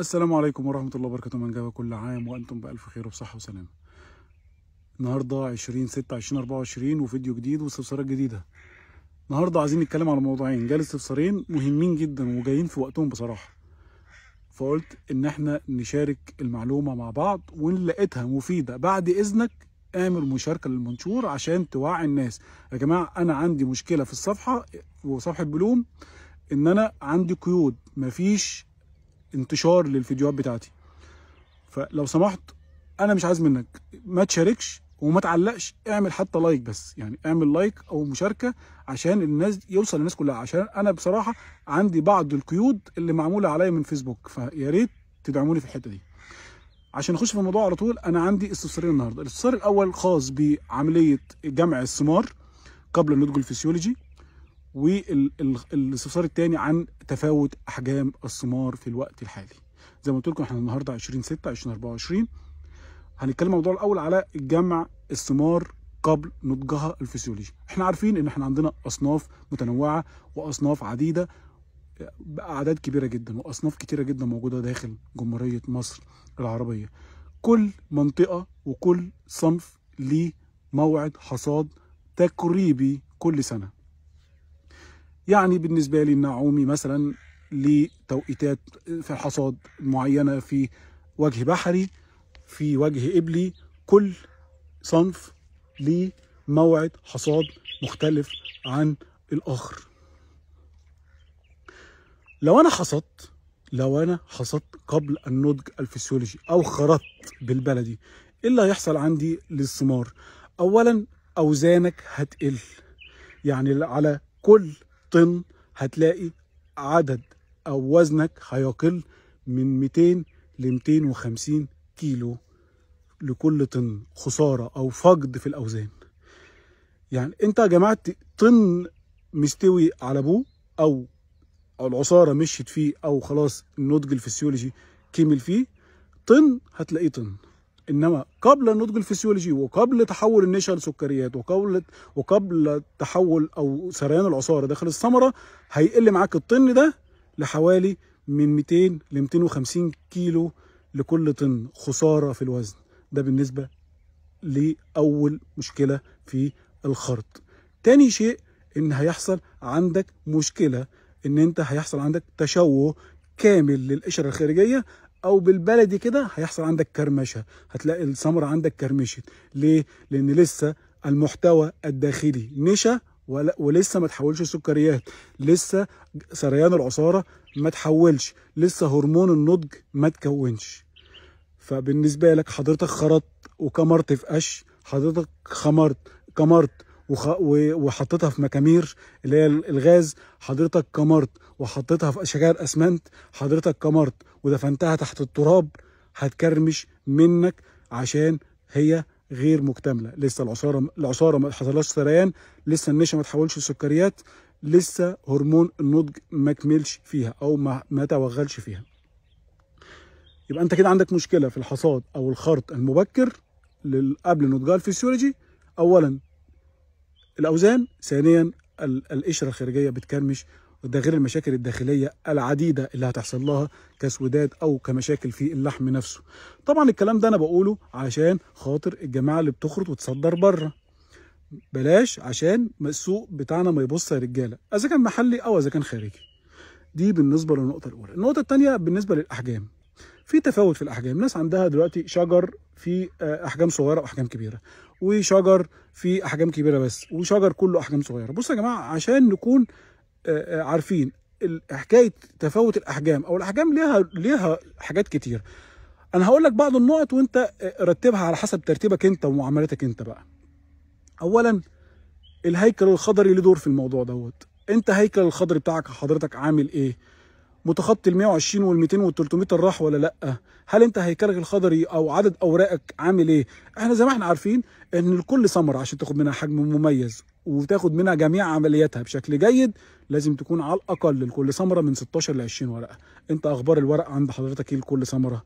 السلام عليكم ورحمة الله وبركاته من جابة كل عام وأنتم بألف خير وصحة وسلامة النهاردة 20 6 2024 وفيديو جديد واستفسارات جديدة النهاردة عايزين نتكلم على موضوعين جالي استفسارين مهمين جدا وجايين في وقتهم بصراحة فقلت إن احنا نشارك المعلومة مع بعض وإن لقيتها مفيدة بعد إذنك اعمل مشاركة للمنشور عشان توعي الناس يا جماعة أنا عندي مشكلة في الصفحة وصفحة بلوم إن أنا عندي قيود مفيش انتشار للفيديوهات بتاعتي فلو سمحت انا مش عايز منك ما تشاركش وما تعلقش اعمل حتى لايك بس يعني اعمل لايك او مشاركه عشان الناس يوصل للناس كلها عشان انا بصراحه عندي بعض القيود اللي معموله عليا من فيسبوك فيا ريت تدعموني في الحته دي عشان نخش في الموضوع على طول انا عندي استفسارين النهارده الاستفسار الاول خاص بعمليه جمع الثمار قبل النضج الفسيولوجي والاستفسار الثاني عن تفاوت احجام الثمار في الوقت الحالي زي ما قلت لكم احنا النهارده 20 6 2024 هنتكلم الموضوع الاول على جمع الثمار قبل نضجها الفسيولوجي احنا عارفين ان احنا عندنا اصناف متنوعه واصناف عديده باعداد كبيره جدا واصناف كتيره جدا موجوده داخل جمهوريه مصر العربيه كل منطقه وكل صنف ليه موعد حصاد تقريبي كل سنه يعني بالنسبه لي النعومي مثلا لتوقيتات في حصاد معينه في وجه بحري في وجه ابلي كل صنف ليه موعد حصاد مختلف عن الاخر لو انا حصدت لو انا حصدت قبل النضج الفسيولوجي او خرطت بالبلدي ايه اللي هيحصل عندي للثمار اولا اوزانك هتقل يعني على كل طن هتلاقي عدد او وزنك هيقل من 200 ل 250 كيلو لكل طن خساره او فقد في الاوزان يعني انت جمعت طن مستوي على ابوه او او العصاره مشيت فيه او خلاص النضج الفسيولوجي كمل فيه طن هتلاقيه طن انما قبل النضج الفسيولوجي وقبل تحول النشا لسكريات وقبل وقبل تحول او سريان العصاره داخل الثمره هيقل معاك الطن ده لحوالي من 200 ل 250 كيلو لكل طن خساره في الوزن ده بالنسبه لاول مشكله في الخرط تاني شيء ان هيحصل عندك مشكله ان انت هيحصل عندك تشوه كامل للقشره الخارجيه او بالبلدي كده هيحصل عندك كرمشه هتلاقي السمره عندك كرمشت ليه لان لسه المحتوى الداخلي نشا ولسه ما تحولش سكريات لسه سريان العصاره ما تحولش لسه هرمون النضج ما تكونش فبالنسبه لك حضرتك خرطت وكمرت في قش حضرتك خمرت كمرت وخ... وحطيتها في مكامير اللي هي الغاز حضرتك كمرت وحطيتها في شجار اسمنت حضرتك كمرت ودفنتها تحت التراب هتكرمش منك عشان هي غير مكتمله لسه العصاره العصاره ما حصلهاش سريان لسه النشا ما تحولش لسكريات لسه هرمون النضج ما كملش فيها او ما, ما توغلش فيها يبقى انت كده عندك مشكله في الحصاد او الخرط المبكر قبل نضجها الفسيولوجي اولا الاوزان ثانيا القشره الخارجيه بتكرمش وده غير المشاكل الداخليه العديده اللي هتحصل لها كسوداد او كمشاكل في اللحم نفسه طبعا الكلام ده انا بقوله عشان خاطر الجماعه اللي بتخرط وتصدر بره بلاش عشان السوق بتاعنا ما يبص يا رجاله اذا كان محلي او اذا كان خارجي دي بالنسبه للنقطه الاولى النقطه الثانيه بالنسبه للاحجام في تفاوت في الاحجام ناس عندها دلوقتي شجر في آه، احجام صغيره واحجام كبيره وشجر في احجام كبيره بس وشجر كله احجام صغيره بصوا يا جماعه عشان نكون آه، آه، عارفين حكايه تفاوت الاحجام او الاحجام ليها ليها حاجات كتير انا هقول لك بعض النقط وانت رتبها على حسب ترتيبك انت ومعاملتك انت بقى اولا الهيكل الخضري له دور في الموضوع دوت انت هيكل الخضري بتاعك حضرتك عامل ايه متخطي ال 120 وال 200 وال 300 راح ولا لا؟ هل انت هيكلك الخضري او عدد اوراقك عامل ايه؟ احنا زي ما احنا عارفين ان لكل ثمره عشان تاخد منها حجم مميز وتاخد منها جميع عملياتها بشكل جيد لازم تكون على الاقل لكل ثمره من 16 ل 20 ورقه. انت اخبار الورق عند حضرتك ايه لكل ثمره؟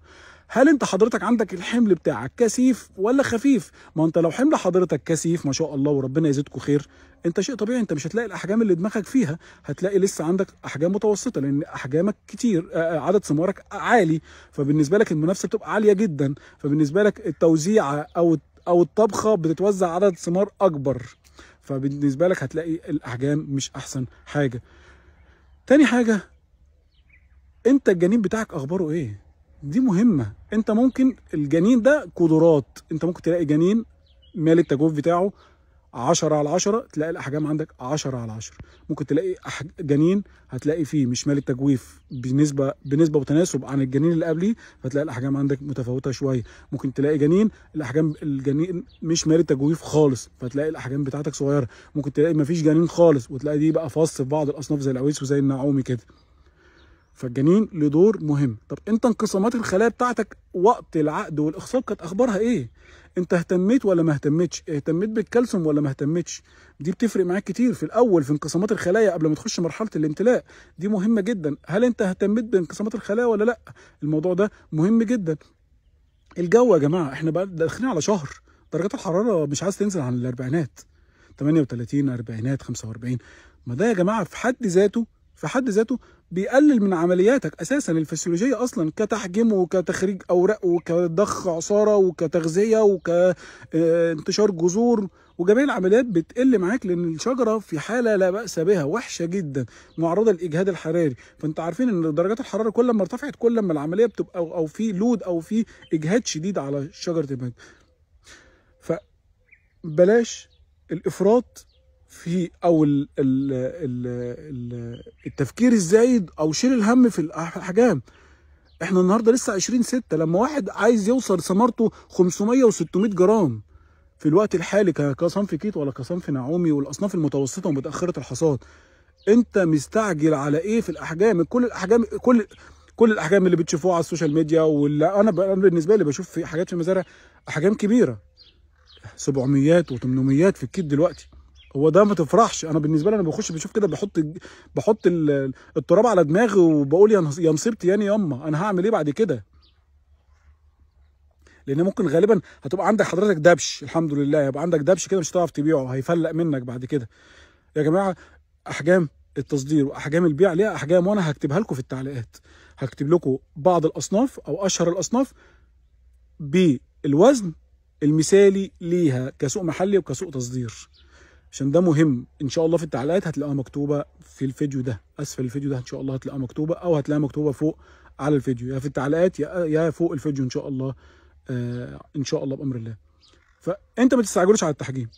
هل انت حضرتك عندك الحمل بتاعك كثيف ولا خفيف ما انت لو حمل حضرتك كثيف ما شاء الله وربنا يزيدكم خير انت شيء طبيعي انت مش هتلاقي الاحجام اللي دماغك فيها هتلاقي لسه عندك احجام متوسطه لان احجامك كتير آه، آه، عدد ثمارك عالي فبالنسبه لك المنافسه بتبقى عاليه جدا فبالنسبه لك التوزيعه او او الطبخه بتتوزع عدد ثمار اكبر فبالنسبه لك هتلاقي الاحجام مش احسن حاجه تاني حاجه انت الجنين بتاعك اخباره ايه دي مهمه انت ممكن الجنين ده قدرات انت ممكن تلاقي جنين مال التجوف بتاعه 10 على 10 تلاقي الاحجام عندك 10 على 10 ممكن تلاقي جنين هتلاقي فيه مش مال التجويف بنسبه بنسبه وتناسب عن الجنين اللي قبليه فتلاقي الاحجام عندك متفاوته شويه ممكن تلاقي جنين الاحجام الجنين مش مال التجويف خالص فتلاقي الاحجام بتاعتك صغيره ممكن تلاقي مفيش جنين خالص وتلاقي دي بقى فص في بعض الاصناف زي العويس وزي النعومي كده فالجنين له دور مهم طب انت انقسامات الخلايا بتاعتك وقت العقد والاخصاب كانت اخبارها ايه انت اهتميت ولا ما اهتمتش اهتميت بالكالسيوم ولا ما اهتمتش دي بتفرق معاك كتير في الاول في انقسامات الخلايا قبل ما تخش مرحله الامتلاء دي مهمه جدا هل انت اهتميت بانقسامات الخلايا ولا لا الموضوع ده مهم جدا الجو يا جماعه احنا بقى داخلين على شهر درجات الحراره مش عايز تنزل عن الاربعينات 38 40 45 ما ده يا جماعه في حد ذاته في حد ذاته بيقلل من عملياتك اساسا الفسيولوجيه اصلا كتحجم وكتخريج اوراق وكضخ عصاره وكتغذيه وكانتشار جذور وجميع العمليات بتقل معاك لان الشجره في حاله لا باس بها وحشه جدا معرضه للاجهاد الحراري فانت عارفين ان درجات الحراره كل ما ارتفعت كل ما العمليه بتبقى او في لود او في اجهاد شديد على شجره المانجا فبلاش الافراط في او ال ال ال الـ التفكير الزايد او شيل الهم في الاحجام احنا النهارده لسه 20 6 لما واحد عايز يوصل ثمرته 500 و600 جرام في الوقت الحالي كصنف كيت ولا كصنف نعومي والاصناف المتوسطه ومتاخره الحصاد انت مستعجل على ايه في الاحجام كل الاحجام كل كل الاحجام اللي بتشوفوها على السوشيال ميديا واللي انا بالنسبه لي بشوف في حاجات في المزارع احجام كبيره 700 و800 في الكيت دلوقتي هو ده ما تفرحش انا بالنسبه لي انا بخش بشوف كده بحط بحط التراب على دماغي وبقول يا نصيبتي يعني ياما انا هعمل ايه بعد كده لان ممكن غالبا هتبقى عندك حضرتك دبش الحمد لله هيبقى عندك دبش كده مش هتعرف تبيعه هيفلق منك بعد كده يا جماعه احجام التصدير واحجام البيع ليها احجام وانا هكتبها لكم في التعليقات هكتب لكم بعض الاصناف او اشهر الاصناف بالوزن المثالي ليها كسوق محلي وكسوق تصدير عشان ده مهم ان شاء الله في التعليقات هتلاقوها مكتوبه في الفيديو ده اسفل الفيديو ده ان شاء الله هتلاقوها مكتوبه او هتلاقيها مكتوبه فوق على الفيديو يا في التعليقات يا فوق الفيديو ان شاء الله آه ان شاء الله بامر الله فانت ما تستعجلوش على التحجيم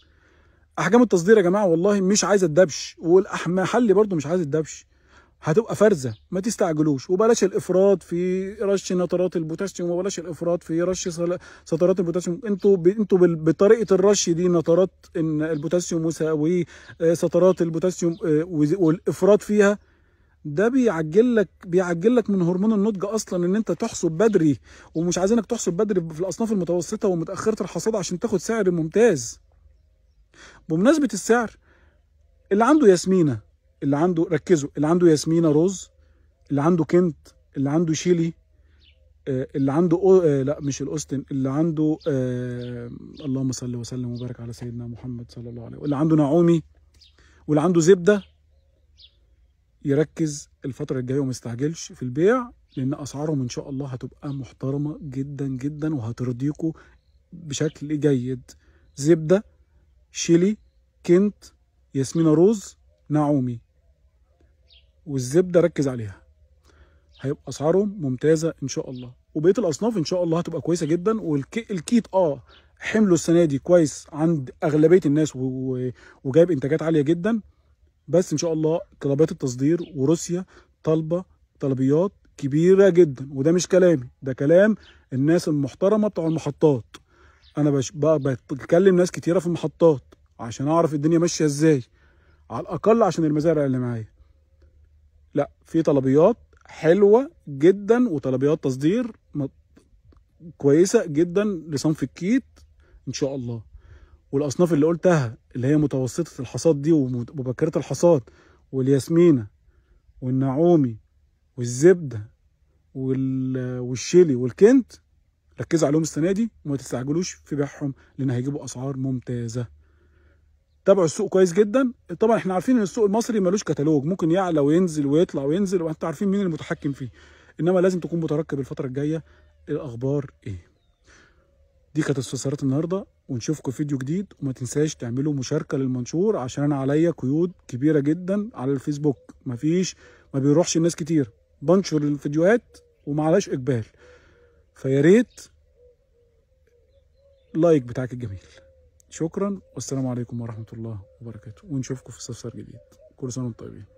احجام التصدير يا جماعه والله مش عايزه الدبش والمحلي برده مش عايز الدبش هتبقى فرزه ما تستعجلوش وبلاش الافراط في رش نترات البوتاسيوم وبلاش الافراط في رش سترات البوتاسيوم انتوا ب... انتوا بطريقه الرش دي نترات البوتاسيوم سترات آه، البوتاسيوم آه، والافراط فيها ده بيعجل لك بيعجل لك من هرمون النضج اصلا ان انت تحصد بدري ومش عايزينك تحصد بدري في الاصناف المتوسطه ومتاخره الحصاد عشان تاخد سعر ممتاز بمناسبه السعر اللي عنده ياسمينه اللي عنده ركزوا اللي عنده ياسمينة روز اللي عنده كنت اللي عنده شيلي آه، اللي عنده أو... آه، لا مش الاوستن اللي عنده آ... آه، اللهم صل وسلم وبارك على سيدنا محمد صلى الله عليه وسلم اللي عنده نعومي واللي عنده زبده يركز الفتره الجايه وما يستعجلش في البيع لان اسعارهم ان شاء الله هتبقى محترمه جدا جدا وهترضيكوا بشكل جيد زبده شيلي كنت ياسمينه روز نعومي والزبده ركز عليها هيبقى اسعارهم ممتازه ان شاء الله وبقيه الاصناف ان شاء الله هتبقى كويسه جدا والكيت اه حمله السنه دي كويس عند اغلبيه الناس وجايب انتاجات عاليه جدا بس ان شاء الله طلبات التصدير وروسيا طالبه طلبيات كبيره جدا وده مش كلامي ده كلام الناس المحترمه بتوع المحطات انا بش بقى بتكلم ناس كتيره في المحطات عشان اعرف الدنيا ماشيه ازاي على الاقل عشان المزارع اللي معايا لا في طلبيات حلوه جدا وطلبيات تصدير كويسه جدا لصنف الكيت ان شاء الله والاصناف اللي قلتها اللي هي متوسطه الحصاد دي ومبكره الحصاد والياسمينه والنعومي والزبده والشيلي والكنت ركزوا عليهم السنه دي وما تستعجلوش في بيعهم لان هيجيبوا اسعار ممتازه تابعوا السوق كويس جدا طبعا احنا عارفين ان السوق المصري ملوش كتالوج ممكن يعلى وينزل ويطلع وينزل وانت عارفين مين المتحكم فيه انما لازم تكون مترقب الفتره الجايه الاخبار ايه دي كانت استفسارات النهارده ونشوفكم في فيديو جديد وما تنساش تعملوا مشاركه للمنشور عشان انا عليا قيود كبيره جدا على الفيسبوك مفيش ما بيروحش الناس كتير بنشر الفيديوهات ومعلاش اقبال فيا ريت لايك بتاعك الجميل شكرا والسلام عليكم ورحمه الله وبركاته ونشوفكم في سفسر جديد كل سنه وانتم طيبين